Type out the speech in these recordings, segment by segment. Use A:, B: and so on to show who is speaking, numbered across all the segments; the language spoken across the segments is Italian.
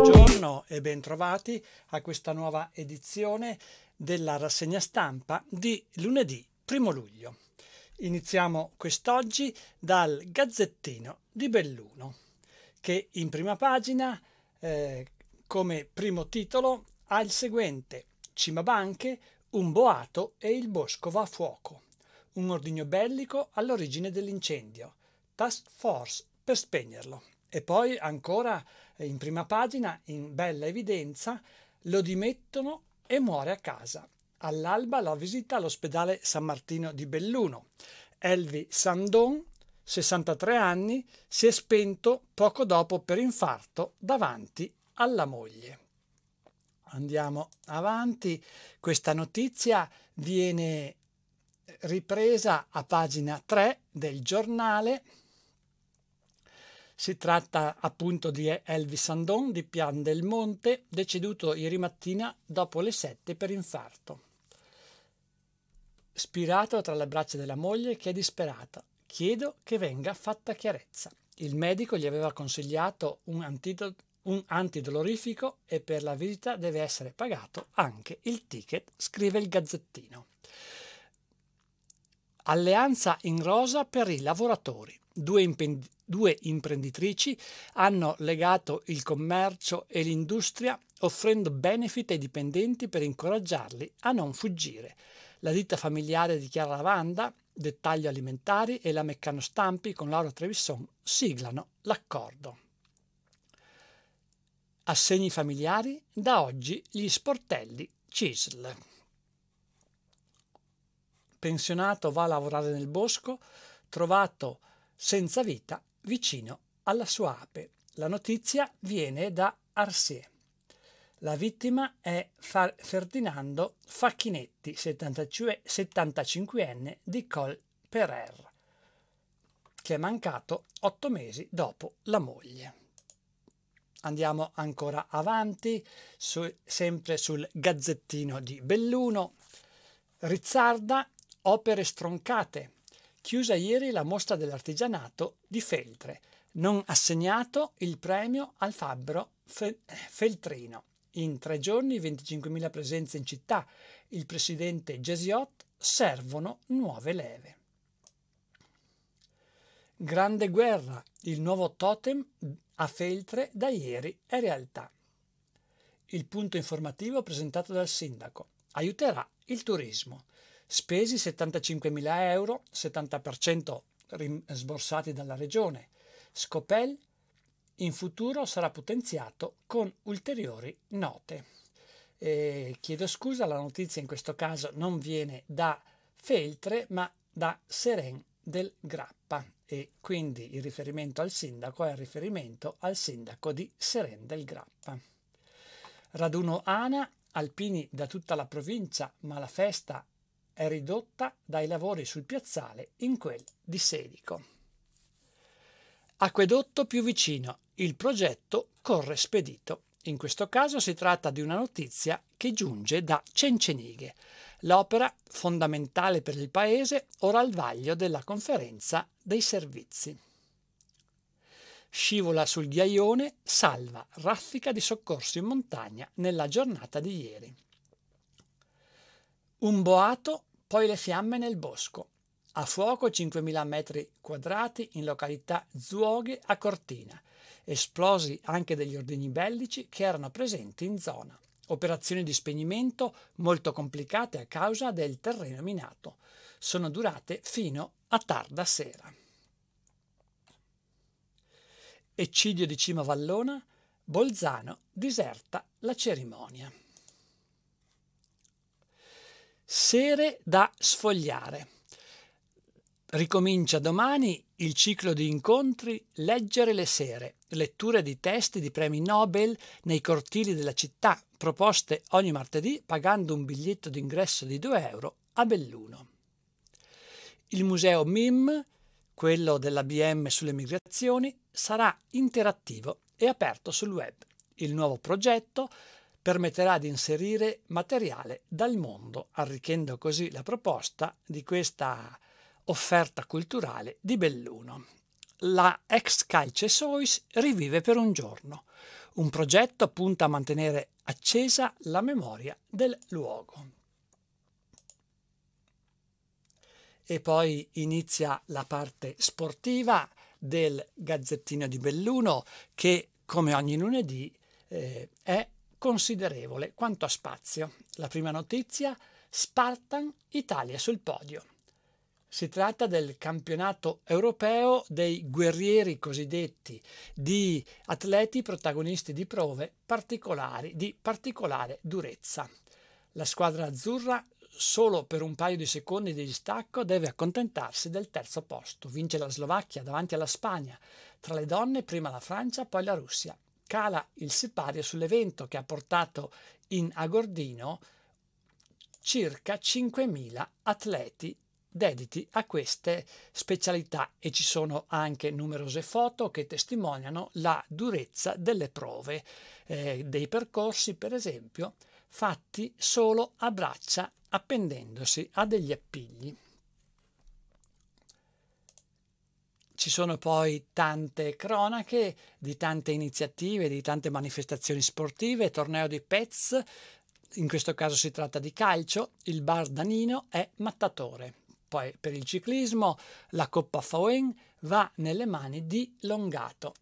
A: Buongiorno e bentrovati a questa nuova edizione della rassegna stampa di lunedì 1 luglio. Iniziamo quest'oggi dal Gazzettino di Belluno, che in prima pagina, eh, come primo titolo, ha il seguente Cimabanche, un boato e il bosco va a fuoco. Un ordigno bellico all'origine dell'incendio. Task Force per spegnerlo. E poi ancora eh, in prima pagina, in bella evidenza, lo dimettono e muore a casa. All'alba la visita all'ospedale San Martino di Belluno. Elvi Sandon, 63 anni, si è spento poco dopo per infarto davanti alla moglie. Andiamo avanti. Questa notizia viene ripresa a pagina 3 del giornale si tratta appunto di Elvis Andon di Pian del Monte, deceduto ieri mattina dopo le 7 per infarto. Spirato tra le braccia della moglie che è disperata, chiedo che venga fatta chiarezza. Il medico gli aveva consigliato un, antido- un antidolorifico e per la visita deve essere pagato anche il ticket, scrive il gazzettino. Alleanza in rosa per i lavoratori. Due impend- due imprenditrici hanno legato il commercio e l'industria offrendo benefit ai dipendenti per incoraggiarli a non fuggire. La ditta familiare di Chiara Lavanda, Dettaglio Alimentari e la Meccano Stampi con Laura Trevisson siglano l'accordo. Assegni familiari, da oggi gli sportelli CISL. Pensionato va a lavorare nel bosco, trovato senza vita vicino alla sua ape. La notizia viene da Arsier. La vittima è Ferdinando Facchinetti, 75enne di Col Perer, che è mancato otto mesi dopo la moglie. Andiamo ancora avanti, su, sempre sul gazzettino di Belluno. Rizzarda, opere stroncate, chiusa ieri la mostra dell'artigianato di Feltre, non assegnato il premio al fabbro Feltrino. In tre giorni 25.000 presenze in città. Il presidente Gesiot servono nuove leve. Grande guerra, il nuovo totem a Feltre da ieri è realtà. Il punto informativo presentato dal sindaco aiuterà il turismo spesi 75.000 euro, 70% sborsati dalla regione. Scopel in futuro sarà potenziato con ulteriori note. E chiedo scusa, la notizia in questo caso non viene da Feltre ma da Seren del Grappa e quindi il riferimento al sindaco è il riferimento al sindaco di Seren del Grappa. Raduno ANA, alpini da tutta la provincia, ma la festa è ridotta dai lavori sul piazzale in quel di Sedico. Acquedotto più vicino, il progetto corre spedito. In questo caso si tratta di una notizia che giunge da Cencenighe, l'opera fondamentale per il paese ora al vaglio della conferenza dei servizi. Scivola sul ghiaione, salva raffica di soccorso in montagna nella giornata di ieri. Un boato, poi le fiamme nel bosco. A fuoco 5.000 metri quadrati in località Zuoghe a Cortina. Esplosi anche degli ordini bellici che erano presenti in zona. Operazioni di spegnimento molto complicate a causa del terreno minato. Sono durate fino a tarda sera. Eccidio di Cima Vallona, Bolzano diserta la cerimonia. Sere da sfogliare. Ricomincia domani il ciclo di incontri Leggere le sere, letture di testi di premi Nobel nei cortili della città, proposte ogni martedì pagando un biglietto d'ingresso di 2 euro a Belluno. Il museo MIM, quello dell'ABM sulle migrazioni, sarà interattivo e aperto sul web. Il nuovo progetto permetterà di inserire materiale dal mondo, arricchendo così la proposta di questa offerta culturale di Belluno. La ex Calce Sois rivive per un giorno. Un progetto punta a mantenere accesa la memoria del luogo. E poi inizia la parte sportiva del Gazzettino di Belluno che, come ogni lunedì, eh, è considerevole quanto a spazio. La prima notizia, Spartan Italia sul podio. Si tratta del campionato europeo dei guerrieri cosiddetti, di atleti protagonisti di prove particolari, di particolare durezza. La squadra azzurra solo per un paio di secondi di distacco deve accontentarsi del terzo posto. Vince la Slovacchia davanti alla Spagna, tra le donne prima la Francia, poi la Russia cala il sipario sull'evento che ha portato in Agordino circa 5.000 atleti dediti a queste specialità e ci sono anche numerose foto che testimoniano la durezza delle prove, eh, dei percorsi per esempio fatti solo a braccia appendendosi a degli appigli. Ci sono poi tante cronache di tante iniziative, di tante manifestazioni sportive, torneo di pets, in questo caso si tratta di calcio, il bar Danino è mattatore. Poi per il ciclismo la Coppa Fauen va nelle mani di Longato.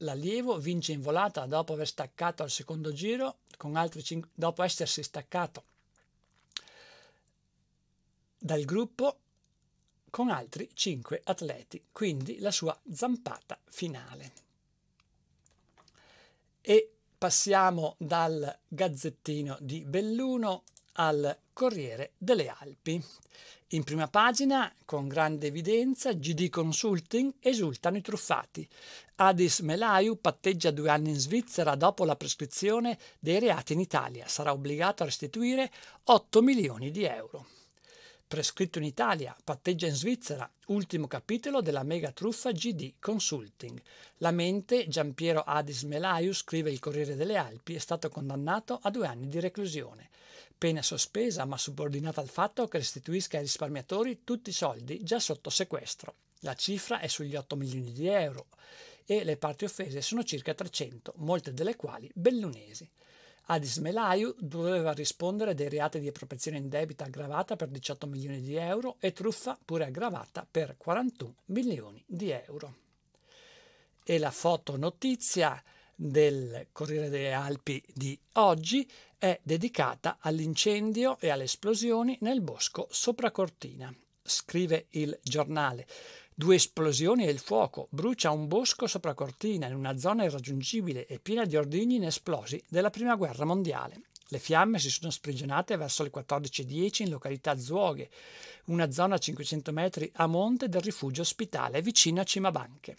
A: L'allievo vince in volata dopo aver staccato al secondo giro, dopo essersi staccato dal gruppo con altri 5 atleti, quindi la sua zampata finale. E passiamo dal Gazzettino di Belluno al Corriere delle Alpi. In prima pagina, con grande evidenza, GD Consulting esultano i truffati. Adis Melaiu patteggia due anni in Svizzera dopo la prescrizione dei reati in Italia. Sarà obbligato a restituire 8 milioni di euro prescritto in Italia, patteggia in Svizzera, ultimo capitolo della mega truffa GD Consulting. La mente Giampiero Adis Melaiu, scrive il Corriere delle Alpi, è stato condannato a due anni di reclusione. Pena sospesa ma subordinata al fatto che restituisca ai risparmiatori tutti i soldi già sotto sequestro. La cifra è sugli 8 milioni di euro e le parti offese sono circa 300, molte delle quali bellunesi. Ad Ismelaiu doveva rispondere dei reati di appropriazione indebita aggravata per 18 milioni di euro e truffa pure aggravata per 41 milioni di euro. E la fotonotizia del Corriere delle Alpi di oggi è dedicata all'incendio e alle esplosioni nel bosco sopra Cortina. Scrive il giornale. Due esplosioni e il fuoco brucia un bosco sopra Cortina in una zona irraggiungibile e piena di ordigni inesplosi della Prima Guerra Mondiale. Le fiamme si sono sprigionate verso le 14.10 in località Zuoghe, una zona a 500 metri a monte del rifugio ospitale vicino a Cimabanche.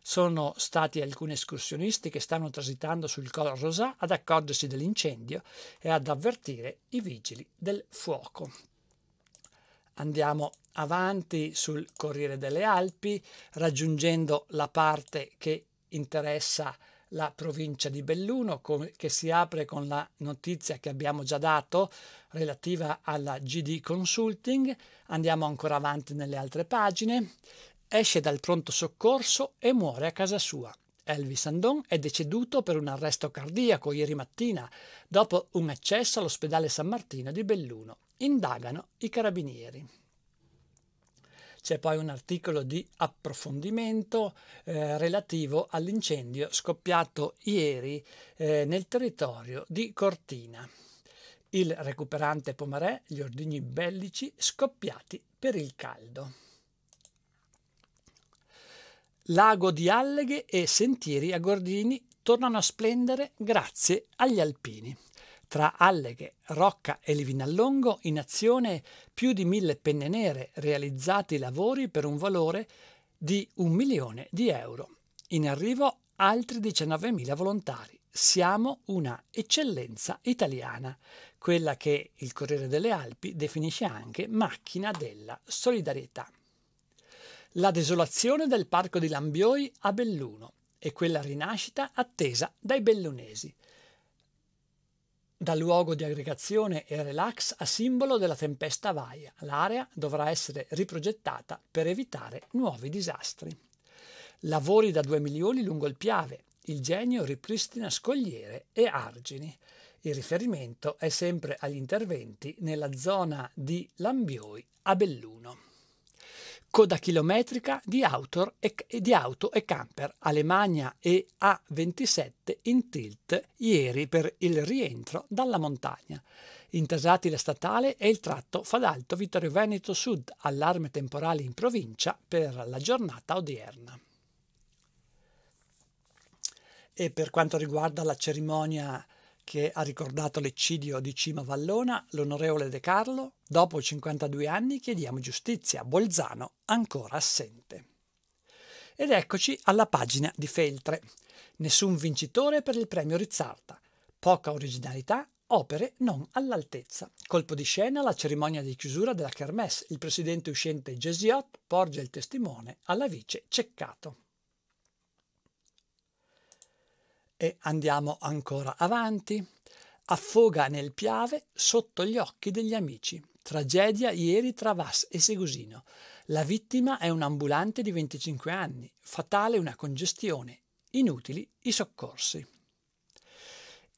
A: Sono stati alcuni escursionisti che stanno transitando sul Col Rosà ad accorgersi dell'incendio e ad avvertire i vigili del fuoco andiamo avanti sul Corriere delle Alpi, raggiungendo la parte che interessa la provincia di Belluno, che si apre con la notizia che abbiamo già dato relativa alla GD Consulting. Andiamo ancora avanti nelle altre pagine. Esce dal pronto soccorso e muore a casa sua. Elvis Andon è deceduto per un arresto cardiaco ieri mattina, dopo un accesso all'ospedale San Martino di Belluno indagano i carabinieri. C'è poi un articolo di approfondimento eh, relativo all'incendio scoppiato ieri eh, nel territorio di Cortina. Il recuperante Pomarè, gli ordigni bellici scoppiati per il caldo. Lago di Alleghe e sentieri a Gordini tornano a splendere grazie agli alpini. Tra Alleghe, Rocca e Livinallongo in azione più di mille penne nere, realizzati lavori per un valore di un milione di euro. In arrivo altri 19.000 volontari. Siamo una eccellenza italiana, quella che il Corriere delle Alpi definisce anche macchina della solidarietà. La desolazione del parco di Lambioi a Belluno e quella rinascita attesa dai bellunesi da luogo di aggregazione e relax a simbolo della tempesta vaia. L'area dovrà essere riprogettata per evitare nuovi disastri. Lavori da 2 milioni lungo il Piave. Il genio ripristina scogliere e argini. Il riferimento è sempre agli interventi nella zona di Lambioi a Belluno coda chilometrica di, e, di auto e camper Alemagna e A27 in tilt ieri per il rientro dalla montagna. Intasati la statale e il tratto Fadalto Vittorio Veneto Sud, allarme temporale in provincia per la giornata odierna. E per quanto riguarda la cerimonia che ha ricordato l'eccidio di Cima Vallona, l'onorevole De Carlo, dopo 52 anni chiediamo giustizia, Bolzano ancora assente. Ed eccoci alla pagina di Feltre. Nessun vincitore per il premio Rizzarta. Poca originalità, opere non all'altezza. Colpo di scena alla cerimonia di chiusura della Kermesse. Il presidente uscente Gesiot porge il testimone alla vice Ceccato. E andiamo ancora avanti. Affoga nel Piave sotto gli occhi degli amici. Tragedia ieri tra Vas e Segusino. La vittima è un ambulante di 25 anni. Fatale una congestione. Inutili i soccorsi.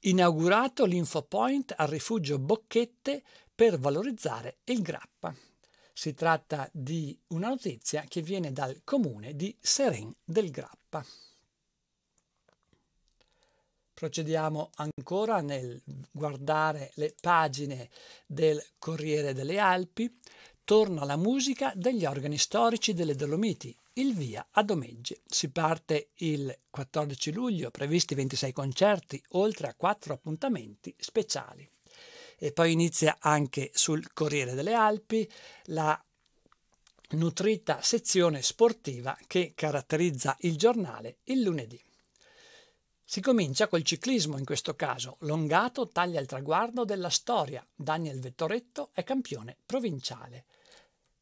A: Inaugurato l'InfoPoint al rifugio Bocchette per valorizzare il grappa. Si tratta di una notizia che viene dal comune di Seren del Grappa. Procediamo ancora nel guardare le pagine del Corriere delle Alpi. Torna la musica degli organi storici delle Dolomiti, il via a Domegge. Si parte il 14 luglio, previsti 26 concerti, oltre a 4 appuntamenti speciali. E poi inizia anche sul Corriere delle Alpi la nutrita sezione sportiva che caratterizza il giornale il lunedì. Si comincia col ciclismo in questo caso. Longato taglia il traguardo della storia. Daniel Vettoretto è campione provinciale.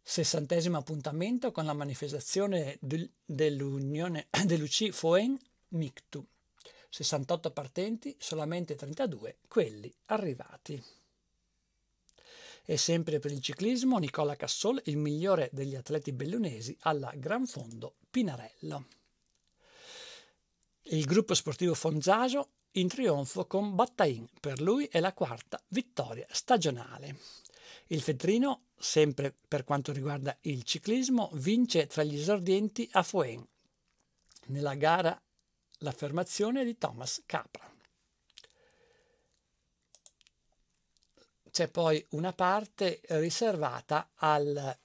A: Sessantesimo appuntamento con la manifestazione dell'Unione dell'UC Foen Mictu. 68 partenti, solamente 32 quelli arrivati. E sempre per il ciclismo Nicola Cassol, il migliore degli atleti bellunesi alla Gran Fondo Pinarello. Il gruppo sportivo Fonzaso in trionfo con Battain, per lui è la quarta vittoria stagionale. Il Feltrino, sempre per quanto riguarda il ciclismo, vince tra gli esordienti a Foen. Nella gara l'affermazione di Thomas Capra. C'è poi una parte riservata al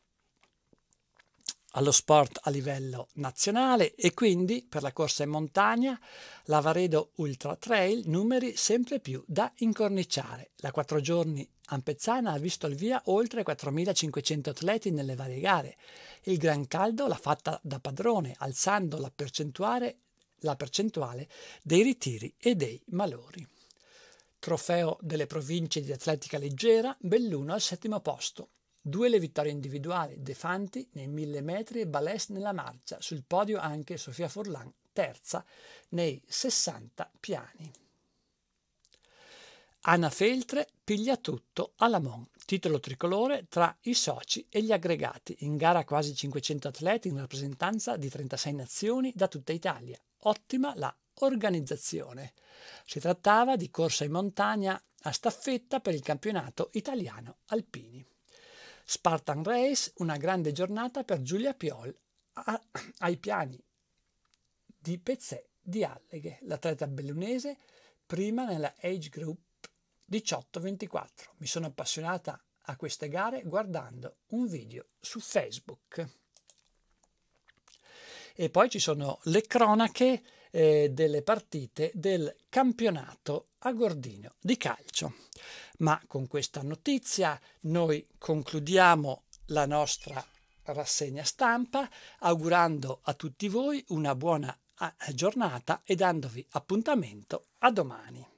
A: allo sport a livello nazionale e quindi per la corsa in montagna l'Avaredo Ultra Trail numeri sempre più da incorniciare. La quattro giorni Ampezzana ha visto il via oltre 4.500 atleti nelle varie gare. Il Gran Caldo l'ha fatta da padrone alzando la percentuale, la percentuale dei ritiri e dei malori. Trofeo delle province di atletica leggera, Belluno al settimo posto. Due le vittorie individuali, De Fanti nei 1000 metri e Balest nella marcia, sul podio anche Sofia Forlan, terza nei 60 piani. Anna Feltre piglia tutto alla Mon, titolo tricolore tra i soci e gli aggregati, in gara quasi 500 atleti in rappresentanza di 36 nazioni da tutta Italia. Ottima la organizzazione. Si trattava di corsa in montagna a staffetta per il campionato italiano alpini. Spartan Race, una grande giornata per Giulia Piol a, ai piani di Pezzè di Alleghe, l'atleta bellunese, prima nella age group 18-24. Mi sono appassionata a queste gare guardando un video su Facebook. E poi ci sono le cronache eh, delle partite del campionato a Gordino di calcio. Ma con questa notizia noi concludiamo la nostra rassegna stampa augurando a tutti voi una buona eh, giornata e dandovi appuntamento a domani.